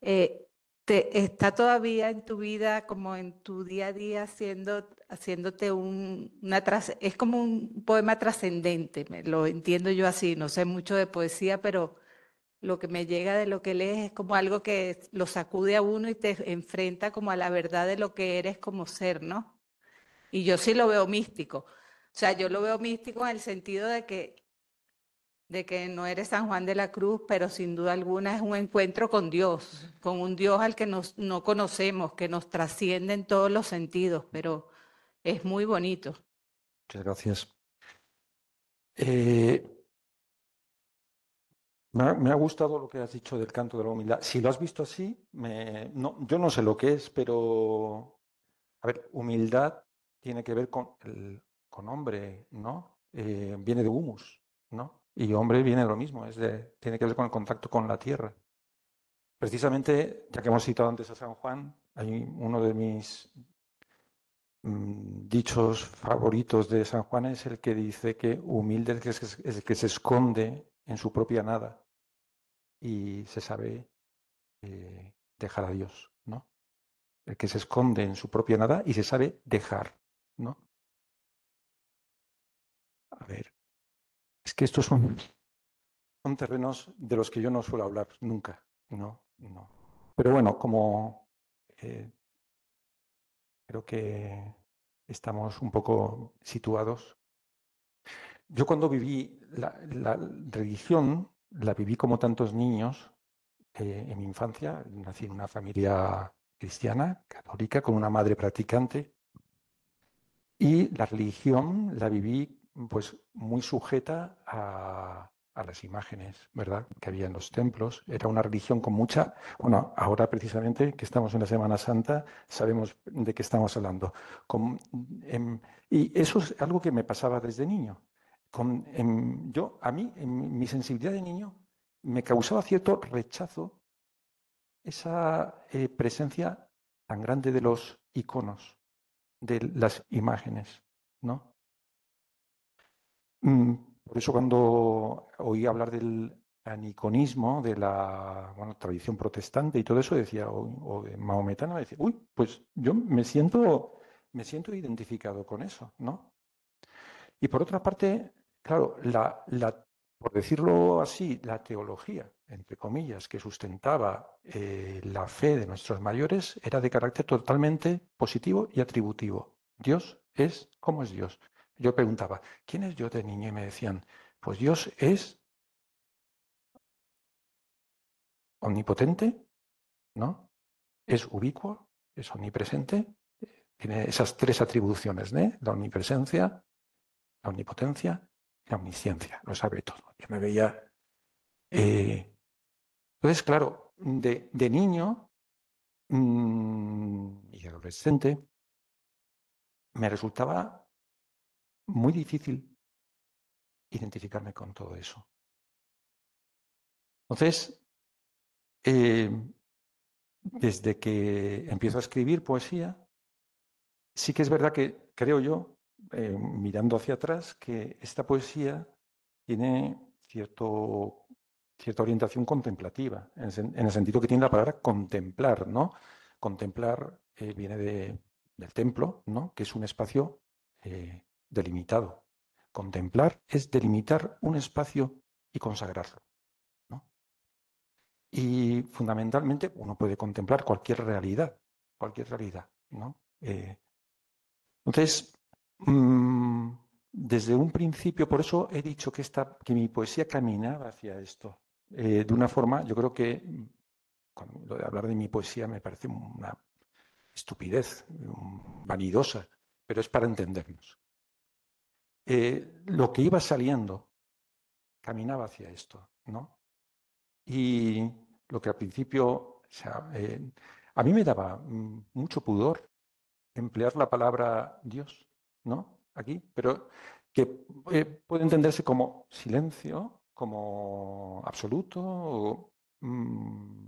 eh, te, ¿está todavía en tu vida, como en tu día a día, haciendo, haciéndote un, una... Es como un poema trascendente, lo entiendo yo así, no sé mucho de poesía, pero lo que me llega de lo que lees es como algo que lo sacude a uno y te enfrenta como a la verdad de lo que eres como ser, ¿no? Y yo sí lo veo místico. O sea, yo lo veo místico en el sentido de que, de que no eres San Juan de la Cruz, pero sin duda alguna es un encuentro con Dios, con un Dios al que no conocemos, que nos trasciende en todos los sentidos, pero es muy bonito. Muchas gracias. Eh, me, ha, gustado lo que has dicho del canto de la humildad. Si lo has visto así, yo no sé lo que es, pero a ver, humildad tiene que ver con el con hombre, ¿no? Eh, viene de humus, ¿no? Y hombre viene de lo mismo, es de, tiene que ver con el contacto con la tierra. Precisamente, ya que hemos citado antes a San Juan, hay uno de mis mm, dichos favoritos de San Juan es el que dice que humilde es el que se esconde en su propia nada y se sabe eh, dejar a Dios, ¿no? El que se esconde en su propia nada y se sabe dejar, ¿no? ver, es que estos son, terrenos de los que yo no suelo hablar nunca, no, no. Pero bueno, como eh, creo que estamos un poco situados. Yo cuando viví la, religión, la viví como tantos niños eh, en mi infancia. Nací en una familia cristiana, católica, con una madre practicante. Y la religión la viví pues muy sujeta a, las imágenes, ¿verdad? Que había en los templos. Era una religión con mucha, bueno, ahora precisamente que estamos en la Semana Santa, sabemos de qué estamos hablando. Em, y eso es algo que me pasaba desde niño. Con, em, yo, a mí, en mi sensibilidad de niño, me causaba cierto rechazo esa eh, presencia tan grande de los iconos, de las imágenes, ¿no? Mm. Por eso cuando oí hablar del aniconismo, de la tradición protestante y todo eso, decía, o, de maometana, decía, uy, pues yo me siento, me siento identificado con eso, ¿no? Y por otra parte, claro, por decirlo así, la teología, entre comillas, que sustentaba eh, la fe de nuestros mayores era de carácter totalmente positivo y atributivo. Dios es como es Dios. Yo preguntaba, ¿quién es yo de niño? Y me decían, pues Dios es omnipotente, ¿no? Es ubicuo, es omnipresente, tiene esas tres atribuciones, La omnipresencia, la omnipotencia y la omnisciencia, lo sabe todo. Yo me veía... Eh, entonces, claro, de, de niño mm, y adolescente, me resultaba muy difícil identificarme con todo eso. Entonces, eh, desde que empiezo a escribir poesía, sí que es verdad que creo yo, eh, mirando hacia atrás, que esta poesía tiene cierto, cierta orientación contemplativa, en, el sentido que tiene la palabra contemplar, ¿no? Contemplar eh, viene del templo, ¿no? Que es un espacio delimitado. Contemplar es delimitar un espacio y consagrarlo. Y fundamentalmente uno puede contemplar cualquier realidad, cualquier realidad. ¿no? Eh, entonces, mm, desde un principio, por eso he dicho que, que mi poesía caminaba hacia esto. Eh, de una forma, yo creo que mm, lo de hablar de mi poesía me parece una estupidez, mm, vanidosa, pero es para entendernos. Eh, lo que iba saliendo caminaba hacia esto, ¿no? Y lo que al principio, eh, a mí me daba mucho pudor emplear la palabra Dios, ¿no? Aquí, pero que eh, puede entenderse como silencio, como absoluto, mm,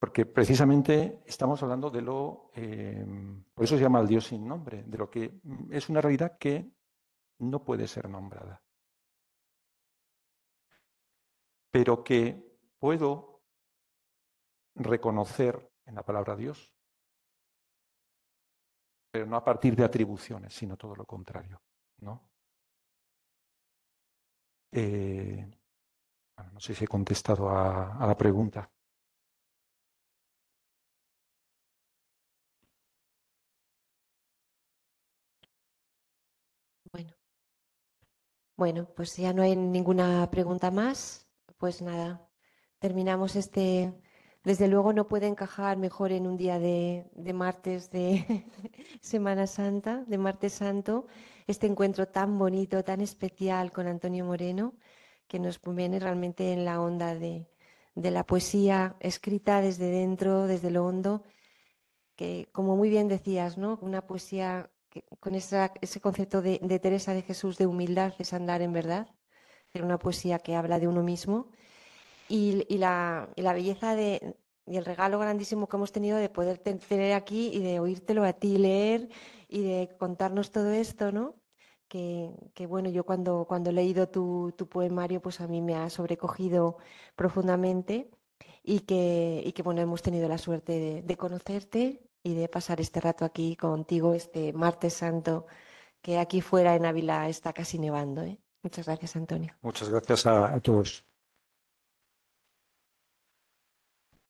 porque precisamente estamos hablando de lo, em, por eso se llama el Dios sin nombre, de lo que mm, es una realidad que no puede ser nombrada. Pero que puedo reconocer en la palabra Dios, pero no a partir de atribuciones, sino todo lo contrario. ¿no? Eh, no sé si he contestado a la pregunta. Bueno, pues ya no hay ninguna pregunta más. Pues nada, terminamos este. Desde luego no puede encajar mejor en un día de, martes de [LAUGHS] Semana Santa, de martes santo, este encuentro tan bonito, tan especial con Antonio Moreno, que nos viene realmente en la onda de, de la poesía escrita desde dentro, desde lo hondo, que como muy bien decías, ¿no? Una poesía con ese concepto de, Teresa de Jesús de humildad es andar en verdad, en una poesía que habla de uno mismo, y, la, belleza y el regalo grandísimo que hemos tenido de poder tener aquí y de oírtelo a ti leer y de contarnos todo esto, ¿no? Que, bueno, yo cuando, cuando he leído tu, tu, poemario, pues a mí me ha sobrecogido profundamente y que, y que bueno, hemos tenido la suerte de conocerte y de pasar este rato aquí contigo este martes santo, que aquí fuera en Ávila está casi nevando. ¿eh? Muchas gracias, Antonio. Muchas gracias a todos.